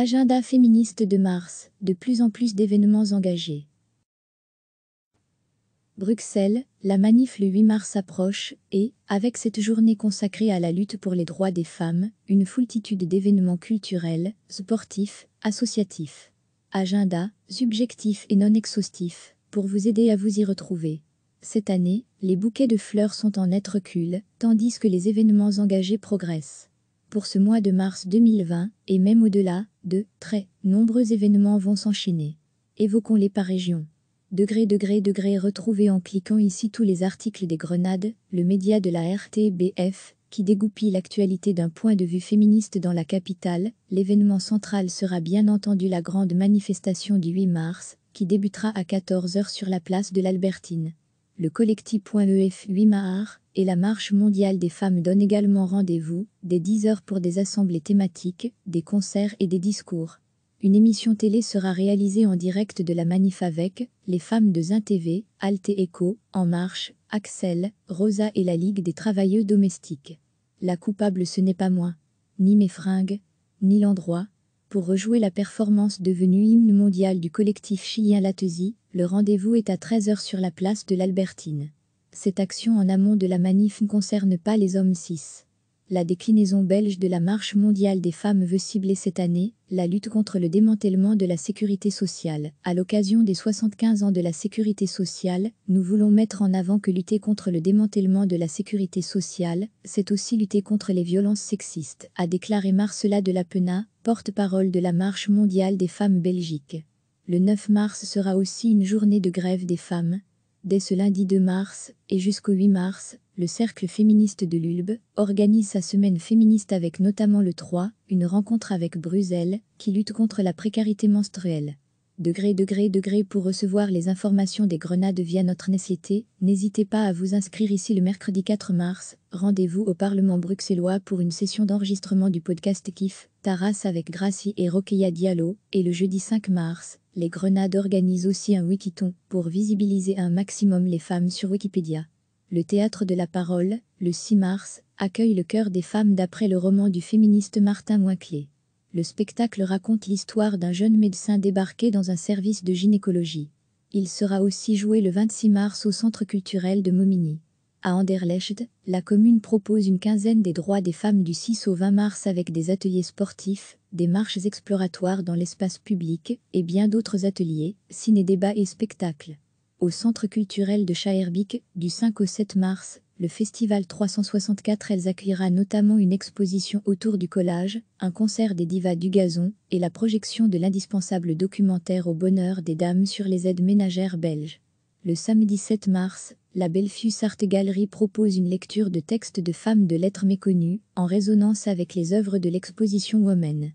Agenda féministe de mars, de plus en plus d'événements engagés. Bruxelles, la manif le 8 mars approche et, avec cette journée consacrée à la lutte pour les droits des femmes, une foultitude d'événements culturels, sportifs, associatifs. Agenda, subjectif et non exhaustif, pour vous aider à vous y retrouver. Cette année, les bouquets de fleurs sont en net recul, tandis que les événements engagés progressent. Pour ce mois de mars 2020, et même au-delà, de très nombreux événements vont s'enchaîner. Évoquons-les par région. Degré, degré, degré, retrouvez en cliquant ici tous les articles des Grenades, le média de la RTBF, qui dégoupille l'actualité d'un point de vue féministe dans la capitale, l'événement central sera bien entendu la grande manifestation du 8 mars, qui débutera à 14h sur la place de l'Albertine. Le collectif.ef 8 mars et la Marche mondiale des femmes donne également rendez-vous, dès 10h pour des assemblées thématiques, des concerts et des discours. Une émission télé sera réalisée en direct de la manif avec les femmes de Zintv, Alte Echo, En Marche, Axel, Rosa et la Ligue des travailleurs domestiques. La coupable ce n'est pas moi, ni mes fringues, ni l'endroit, pour rejouer la performance devenue hymne mondial du collectif Chien Latesi, le rendez-vous est à 13h sur la place de l'Albertine. Cette action en amont de la manif ne concerne pas les hommes cis. La déclinaison belge de la Marche mondiale des femmes veut cibler cette année la lutte contre le démantèlement de la sécurité sociale. À l'occasion des 75 ans de la sécurité sociale, nous voulons mettre en avant que lutter contre le démantèlement de la sécurité sociale, c'est aussi lutter contre les violences sexistes, a déclaré Marcela de la Pena, porte-parole de la Marche mondiale des femmes belgiques. Le 9 mars sera aussi une journée de grève des femmes Dès ce lundi 2 mars et jusqu'au 8 mars, le Cercle féministe de l'Ulbe organise sa semaine féministe avec notamment le 3, une rencontre avec Bruxelles, qui lutte contre la précarité menstruelle degré, degré, degré pour recevoir les informations des grenades via notre nécessité. N'hésitez pas à vous inscrire ici le mercredi 4 mars. Rendez-vous au Parlement bruxellois pour une session d'enregistrement du podcast Kif, Taras avec Gracie et Rokeya Diallo. Et le jeudi 5 mars, les grenades organisent aussi un wikiton pour visibiliser un maximum les femmes sur Wikipédia. Le théâtre de la parole, le 6 mars, accueille le cœur des femmes d'après le roman du féministe Martin Moinclet. Le spectacle raconte l'histoire d'un jeune médecin débarqué dans un service de gynécologie. Il sera aussi joué le 26 mars au Centre culturel de Momigny. À Anderlecht, la commune propose une quinzaine des droits des femmes du 6 au 20 mars avec des ateliers sportifs, des marches exploratoires dans l'espace public et bien d'autres ateliers, ciné-débats et spectacles. Au Centre culturel de Schaerbeek, du 5 au 7 mars, le Festival 364 elle accueillera notamment une exposition autour du collage, un concert des divas du gazon et la projection de l'indispensable documentaire au bonheur des dames sur les aides ménagères belges. Le samedi 7 mars, la Belfius Art Gallery propose une lecture de textes de femmes de lettres méconnues, en résonance avec les œuvres de l'exposition Women.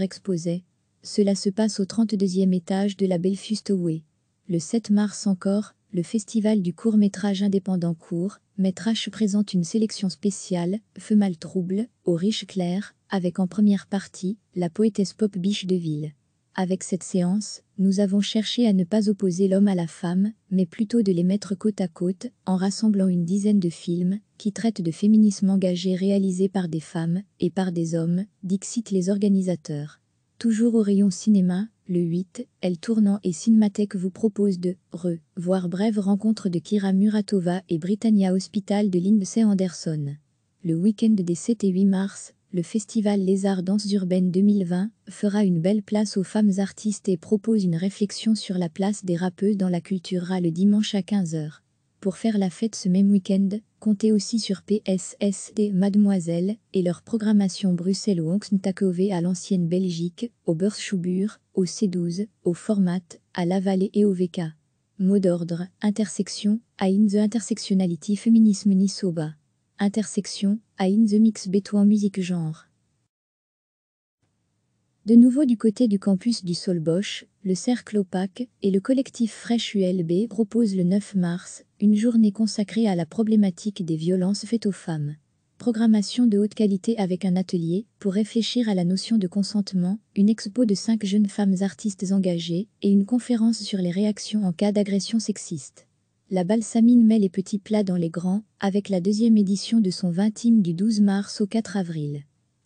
exposait. Cela se passe au 32e étage de la Belfius Tower. Le 7 mars encore, le festival du court-métrage indépendant court, Métrage présente une sélection spéciale, Feu mal trouble, au riche clair, avec en première partie, la poétesse pop Biche de Ville. Avec cette séance, nous avons cherché à ne pas opposer l'homme à la femme, mais plutôt de les mettre côte à côte, en rassemblant une dizaine de films, qui traitent de féminisme engagé réalisé par des femmes, et par des hommes, dixit les organisateurs. Toujours au rayon cinéma, le 8, El Tournant et Cinémathèque vous propose de revoir » Brève rencontre de Kira Muratova et Britannia Hospital de Lindsay Anderson. Le week-end des 7 et 8 mars, le festival Les Arts Danses Urbaines 2020 fera une belle place aux femmes artistes et propose une réflexion sur la place des rappeuses dans la culture le dimanche à 15h. Pour faire la fête ce même week-end, comptez aussi sur PSSD Mademoiselle et leur programmation Bruxelles au à l'ancienne Belgique, au Beurschubur, au C12, au Format, à la Vallée et au VK. Mot d'ordre, intersection, à in the intersectionality féminisme Nisoba. Intersection, à in the mix en musique genre. De nouveau du côté du campus du Solbosch, le Cercle Opaque et le collectif Fresh ULB proposent le 9 mars une journée consacrée à la problématique des violences faites aux femmes. Programmation de haute qualité avec un atelier pour réfléchir à la notion de consentement, une expo de cinq jeunes femmes artistes engagées et une conférence sur les réactions en cas d'agression sexiste. La balsamine met les petits plats dans les grands avec la deuxième édition de son 20 du 12 mars au 4 avril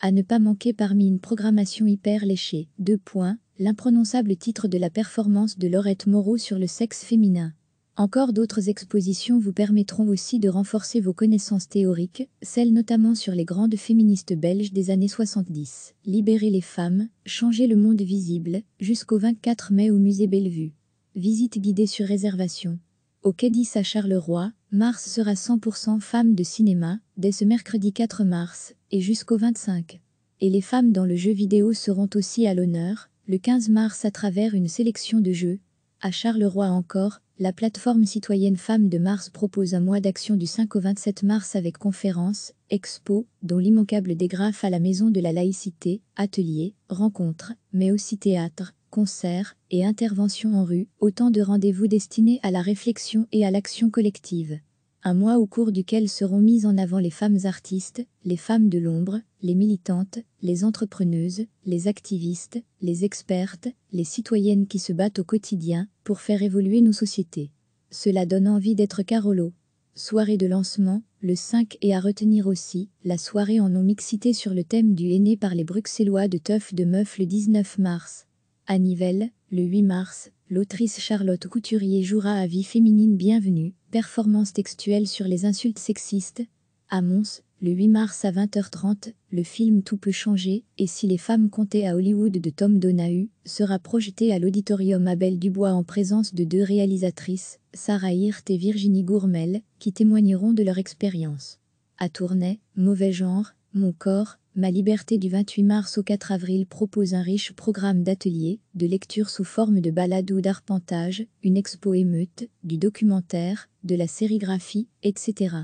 à ne pas manquer parmi une programmation hyper léchée. Deux points, l'imprononçable titre de la performance de Laurette Moreau sur le sexe féminin. Encore d'autres expositions vous permettront aussi de renforcer vos connaissances théoriques, celles notamment sur les grandes féministes belges des années 70. Libérer les femmes, changer le monde visible, jusqu'au 24 mai au musée Bellevue. Visite guidée sur réservation. Au Quai 10 à Charleroi, Mars sera 100% femme de cinéma, dès ce mercredi 4 mars, et jusqu'au 25. Et les femmes dans le jeu vidéo seront aussi à l'honneur, le 15 mars à travers une sélection de jeux. À Charleroi encore, la plateforme citoyenne Femmes de Mars propose un mois d'action du 5 au 27 mars avec conférences, expos, dont l'immanquable dégraphe à la Maison de la Laïcité, ateliers, rencontres, mais aussi théâtre, concerts et interventions en rue, autant de rendez-vous destinés à la réflexion et à l'action collective un mois au cours duquel seront mises en avant les femmes artistes, les femmes de l'ombre, les militantes, les entrepreneuses, les activistes, les expertes, les citoyennes qui se battent au quotidien pour faire évoluer nos sociétés. Cela donne envie d'être Carolo. Soirée de lancement, le 5 et à retenir aussi, la soirée en nom mixité sur le thème du aîné par les Bruxellois de Teuf de Meuf le 19 mars. À Nivelles, le 8 mars, L'autrice Charlotte Couturier jouera à Vie féminine Bienvenue, performance textuelle sur les insultes sexistes. À Mons, le 8 mars à 20h30, le film Tout peut changer, et si les femmes comptaient à Hollywood de Tom Donahue, sera projeté à l'auditorium Abel Dubois en présence de deux réalisatrices, Sarah Hirt et Virginie Gourmel, qui témoigneront de leur expérience. À Tournai, Mauvais genre, Mon corps, Ma Liberté du 28 mars au 4 avril propose un riche programme d'ateliers, de lectures sous forme de balades ou d'arpentage, une expo émeute, du documentaire, de la sérigraphie, etc.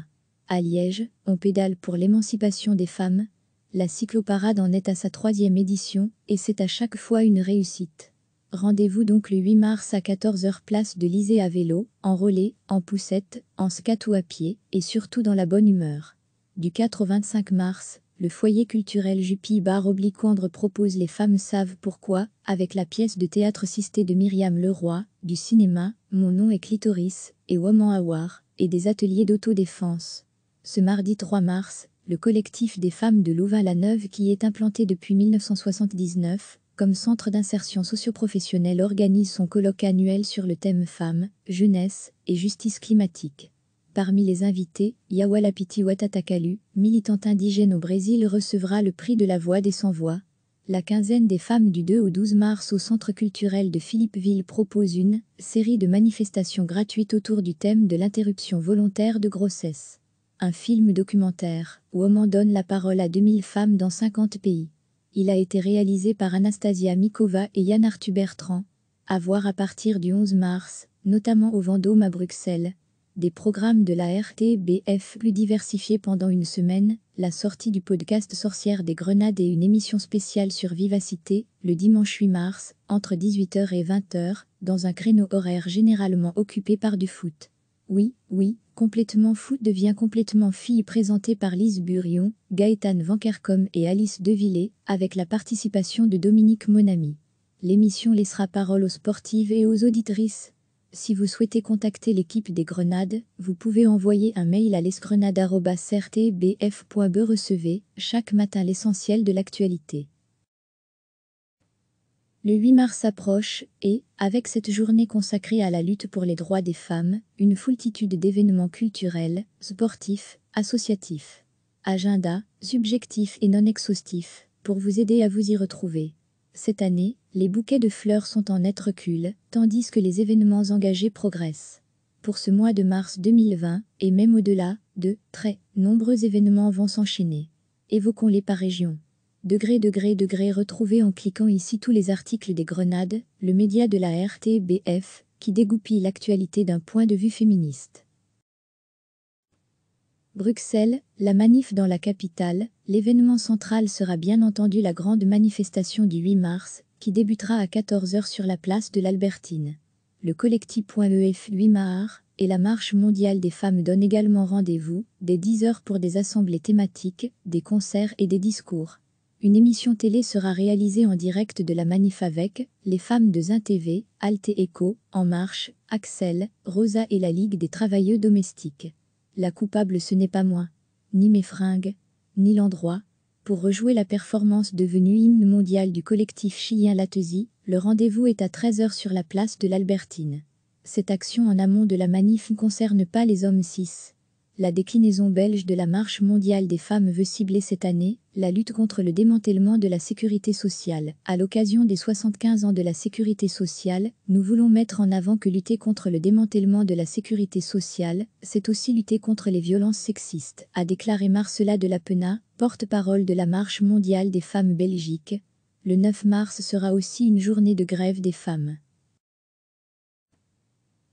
À Liège, on pédale pour l'émancipation des femmes. La cycloparade en est à sa troisième édition et c'est à chaque fois une réussite. Rendez-vous donc le 8 mars à 14h place de l'Isée à vélo, en relais, en poussette, en skate ou à pied et surtout dans la bonne humeur. Du 4 au 25 mars, le foyer culturel Jupy Bar Obliquandre propose Les femmes savent pourquoi, avec la pièce de théâtre cistée de Myriam Leroy, du cinéma, Mon nom est Clitoris, et Woman Awar, et des ateliers d'autodéfense. Ce mardi 3 mars, le collectif des femmes de Louvain-la-Neuve qui est implanté depuis 1979, comme centre d'insertion socioprofessionnelle organise son colloque annuel sur le thème femmes, jeunesse et justice climatique. Parmi les invités, Yawalapiti Watatakalu, militante indigène au Brésil recevra le prix de la voix des sans voix. La quinzaine des femmes du 2 au 12 mars au Centre culturel de Philippeville propose une série de manifestations gratuites autour du thème de l'interruption volontaire de grossesse. Un film documentaire, où on donne la parole à 2000 femmes dans 50 pays. Il a été réalisé par Anastasia Mikova et Yann Arthur Bertrand. À voir à partir du 11 mars, notamment au Vendôme à Bruxelles, des programmes de la RTBF plus diversifiés pendant une semaine, la sortie du podcast Sorcière des Grenades et une émission spéciale sur Vivacité, le dimanche 8 mars, entre 18h et 20h, dans un créneau horaire généralement occupé par du foot. Oui, oui, complètement foot devient complètement fille présentée par Lise Burion, Gaëtan Vankercom et Alice Devillé, avec la participation de Dominique Monami. L'émission laissera parole aux sportives et aux auditrices. Si vous souhaitez contacter l'équipe des Grenades, vous pouvez envoyer un mail à lesgrenades.rtbf.be Recevez e chaque matin l'essentiel de l'actualité. Le 8 mars approche et, avec cette journée consacrée à la lutte pour les droits des femmes, une foultitude d'événements culturels, sportifs, associatifs. Agenda, subjectif et non exhaustif, pour vous aider à vous y retrouver. Cette année, les bouquets de fleurs sont en net recul, tandis que les événements engagés progressent. Pour ce mois de mars 2020, et même au-delà, de très nombreux événements vont s'enchaîner. Évoquons-les par région. Degré, degré, degré, retrouvez en cliquant ici tous les articles des Grenades, le média de la RTBF, qui dégoupille l'actualité d'un point de vue féministe. Bruxelles, la manif dans la capitale, l'événement central sera bien entendu la grande manifestation du 8 mars, qui débutera à 14h sur la place de l'Albertine. Le collectif.ef 8 mars et la Marche mondiale des femmes donnent également rendez-vous, dès 10h pour des assemblées thématiques, des concerts et des discours. Une émission télé sera réalisée en direct de la manif avec les femmes de Zin TV, Alte Echo, En Marche, Axel, Rosa et la Ligue des travailleurs domestiques. La coupable ce n'est pas moi, ni mes fringues, ni l'endroit, pour rejouer la performance devenue hymne mondial du collectif chien Latesi, le rendez-vous est à 13h sur la place de l'Albertine. Cette action en amont de la manif ne concerne pas les hommes cis la déclinaison belge de la Marche mondiale des femmes veut cibler cette année la lutte contre le démantèlement de la sécurité sociale. À l'occasion des 75 ans de la sécurité sociale, nous voulons mettre en avant que lutter contre le démantèlement de la sécurité sociale, c'est aussi lutter contre les violences sexistes, a déclaré Marcela de la Pena, porte-parole de la Marche mondiale des femmes Belgique. Le 9 mars sera aussi une journée de grève des femmes.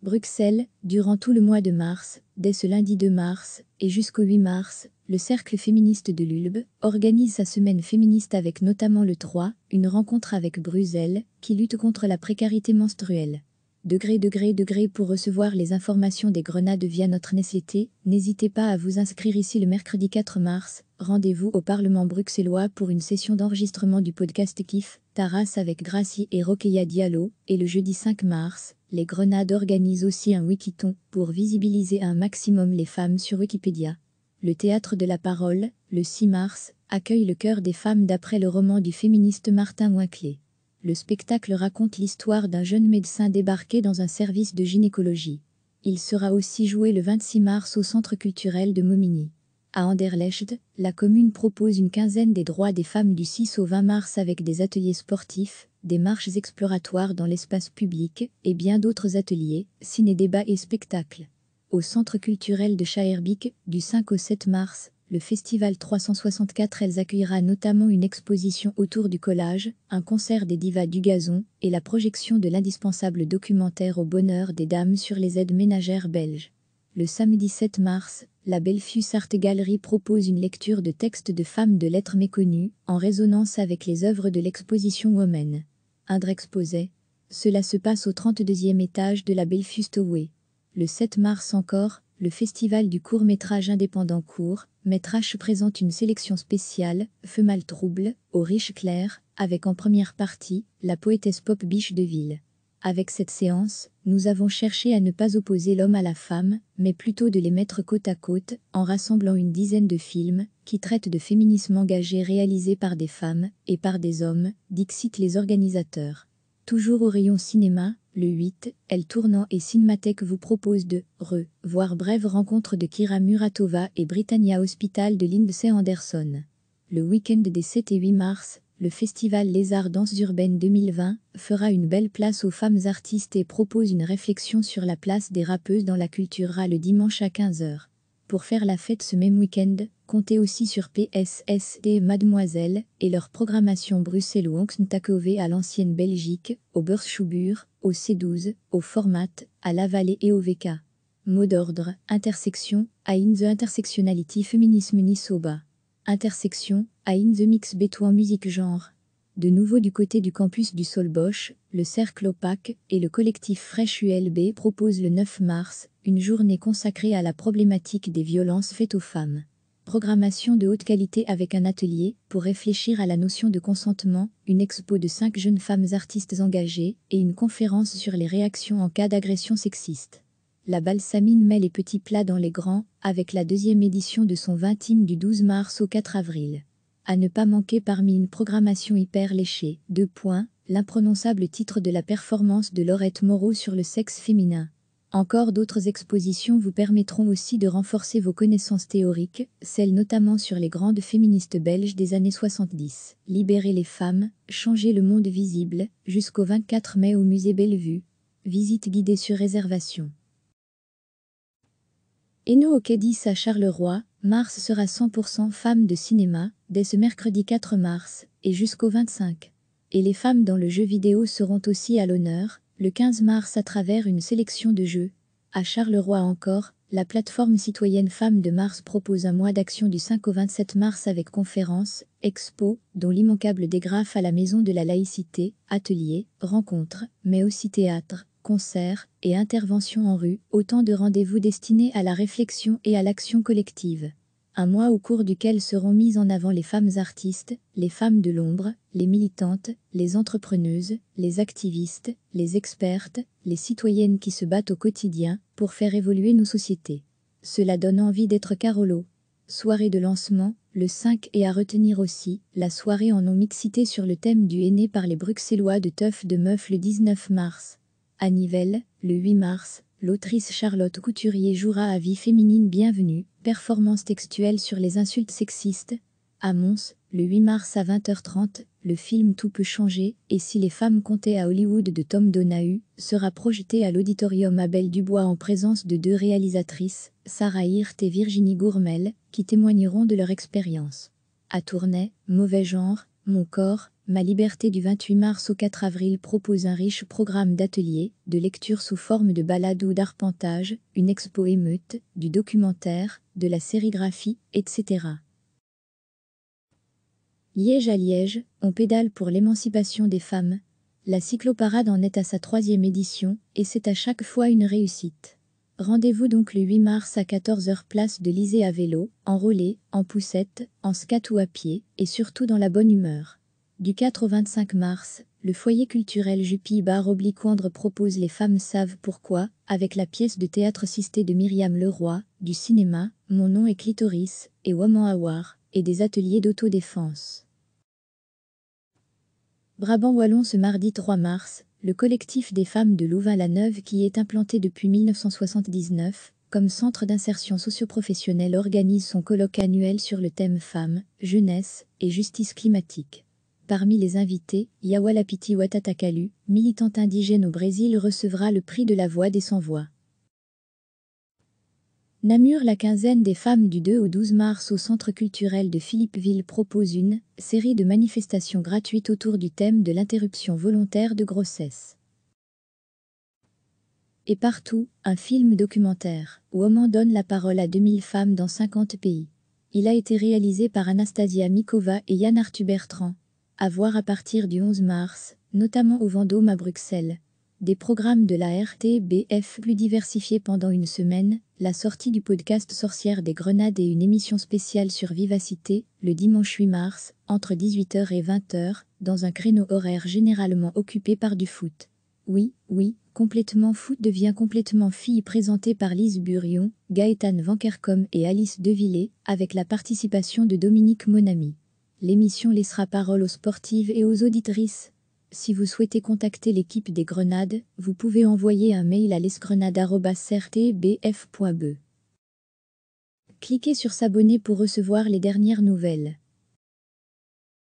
Bruxelles, durant tout le mois de mars, dès ce lundi 2 mars et jusqu'au 8 mars, le Cercle féministe de l'Ulbe organise sa semaine féministe avec notamment le 3, une rencontre avec Bruxelles, qui lutte contre la précarité menstruelle. Degré, degré, degré pour recevoir les informations des grenades via notre nécessité, n'hésitez pas à vous inscrire ici le mercredi 4 mars, rendez-vous au Parlement bruxellois pour une session d'enregistrement du podcast Kif, Taras avec Gracie et Rokeya Diallo, et le jeudi 5 mars, les Grenades organisent aussi un Wikiton pour visibiliser un maximum les femmes sur Wikipédia. Le Théâtre de la Parole, le 6 mars, accueille le cœur des femmes d'après le roman du féministe Martin Winkler. Le spectacle raconte l'histoire d'un jeune médecin débarqué dans un service de gynécologie. Il sera aussi joué le 26 mars au Centre culturel de Momigny. À Anderlecht, la commune propose une quinzaine des droits des femmes du 6 au 20 mars avec des ateliers sportifs, des marches exploratoires dans l'espace public et bien d'autres ateliers, ciné-débats et spectacles. Au centre culturel de Schaerbeek, du 5 au 7 mars, le festival 364 accueillera notamment une exposition autour du collage, un concert des divas du gazon et la projection de l'indispensable documentaire au bonheur des dames sur les aides ménagères belges. Le samedi 7 mars, la Belfus Art Gallery propose une lecture de textes de femmes de lettres méconnues, en résonance avec les œuvres de l'exposition Women. exposait. Cela se passe au 32e étage de la Belfus Tower. Le 7 mars encore, le festival du court-métrage indépendant court, Métrage présente une sélection spéciale, Feu trouble, au riche clair, avec en première partie, la poétesse pop Biche de Ville. Avec cette séance, nous avons cherché à ne pas opposer l'homme à la femme, mais plutôt de les mettre côte à côte, en rassemblant une dizaine de films, qui traitent de féminisme engagé réalisé par des femmes et par des hommes, dixit les organisateurs. Toujours au rayon cinéma, le 8, El Tournant et Cinematech vous propose de re voir Brève rencontre de Kira Muratova et Britannia Hospital de Lindsay Anderson. Le week-end des 7 et 8 mars, le festival Arts Danses Urbaines 2020 fera une belle place aux femmes artistes et propose une réflexion sur la place des rappeuses dans la culture le dimanche à 15h. Pour faire la fête ce même week-end, comptez aussi sur PSSD Mademoiselle et leur programmation Bruxelles ou à l'ancienne Belgique, au Beurschubur, au C12, au Format, à la Vallée et au VK. Mot d'ordre, intersection, à in the intersectionality feminisme Nisoba. Intersection, à In the Mix en musique Genre. De nouveau du côté du campus du Solbosch, le Cercle Opaque et le collectif Fresh ULB proposent le 9 mars, une journée consacrée à la problématique des violences faites aux femmes. Programmation de haute qualité avec un atelier pour réfléchir à la notion de consentement, une expo de cinq jeunes femmes artistes engagées et une conférence sur les réactions en cas d'agression sexiste la balsamine met les petits plats dans les grands, avec la deuxième édition de son 20 e du 12 mars au 4 avril. À ne pas manquer parmi une programmation hyper léchée, deux points, l'imprononçable titre de la performance de Laurette Moreau sur le sexe féminin. Encore d'autres expositions vous permettront aussi de renforcer vos connaissances théoriques, celles notamment sur les grandes féministes belges des années 70, Libérer les femmes, Changer le monde visible, jusqu'au 24 mai au musée Bellevue. Visite guidée sur réservation. Et au dit à Charleroi, Mars sera 100% femme de cinéma, dès ce mercredi 4 mars, et jusqu'au 25. Et les femmes dans le jeu vidéo seront aussi à l'honneur, le 15 mars à travers une sélection de jeux. À Charleroi encore, la plateforme citoyenne Femmes de Mars propose un mois d'action du 5 au 27 mars avec conférences, expos, dont l'immanquable dégrafe à la Maison de la Laïcité, ateliers, rencontres, mais aussi théâtre concerts et interventions en rue, autant de rendez-vous destinés à la réflexion et à l'action collective. Un mois au cours duquel seront mises en avant les femmes artistes, les femmes de l'ombre, les militantes, les entrepreneuses, les activistes, les expertes, les citoyennes qui se battent au quotidien pour faire évoluer nos sociétés. Cela donne envie d'être Carolo. Soirée de lancement, le 5 et à retenir aussi, la soirée en nom mixité sur le thème du aîné par les Bruxellois de Teuf de Meuf le 19 mars. À Nivelles, le 8 mars, l'autrice Charlotte Couturier jouera à Vie féminine Bienvenue, performance textuelle sur les insultes sexistes. À Mons, le 8 mars à 20h30, le film Tout peut changer, et si les femmes comptaient à Hollywood de Tom Donahue, sera projeté à l'auditorium Abel Dubois en présence de deux réalisatrices, Sarah Hirt et Virginie Gourmel, qui témoigneront de leur expérience. À Tournai, Mauvais genre, Mon corps, Ma Liberté du 28 mars au 4 avril propose un riche programme d'ateliers, de lectures sous forme de balades ou d'arpentage, une expo émeute, du documentaire, de la sérigraphie, etc. Liège à Liège, on pédale pour l'émancipation des femmes. La cycloparade en est à sa troisième édition et c'est à chaque fois une réussite. Rendez-vous donc le 8 mars à 14h place de l'Isée à vélo, en relais, en poussette, en skate ou à pied, et surtout dans la bonne humeur. Du 4 au 25 mars, le foyer culturel Jupille Bar Obliquandre propose Les femmes savent pourquoi, avec la pièce de théâtre assistée de Myriam Leroy, du cinéma, Mon nom est Clitoris, et Woman Awar, et des ateliers d'autodéfense. Brabant Wallon ce mardi 3 mars, le collectif des femmes de Louvain-la-Neuve qui est implanté depuis 1979, comme centre d'insertion socioprofessionnelle organise son colloque annuel sur le thème femmes, jeunesse et justice climatique. Parmi les invités, Yawalapiti Watatakalu, militante indigène au Brésil recevra le prix de la voix des sans-voix. Namur La quinzaine des femmes du 2 au 12 mars au Centre culturel de Philippeville propose une série de manifestations gratuites autour du thème de l'interruption volontaire de grossesse. Et partout, un film documentaire, où donne la parole à 2000 femmes dans 50 pays. Il a été réalisé par Anastasia Mikova et Yann Arthur Bertrand, à voir à partir du 11 mars, notamment au Vendôme à Bruxelles. Des programmes de la RTBF plus diversifiés pendant une semaine, la sortie du podcast Sorcière des Grenades et une émission spéciale sur Vivacité, le dimanche 8 mars, entre 18h et 20h, dans un créneau horaire généralement occupé par du foot. Oui, oui, complètement foot devient complètement fille présentée par Lise Burion, Gaëtan Vankercom et Alice Devillé, avec la participation de Dominique Monami. L'émission laissera parole aux sportives et aux auditrices. Si vous souhaitez contacter l'équipe des Grenades, vous pouvez envoyer un mail à lesgrenades.rtbf.be. Cliquez sur s'abonner pour recevoir les dernières nouvelles.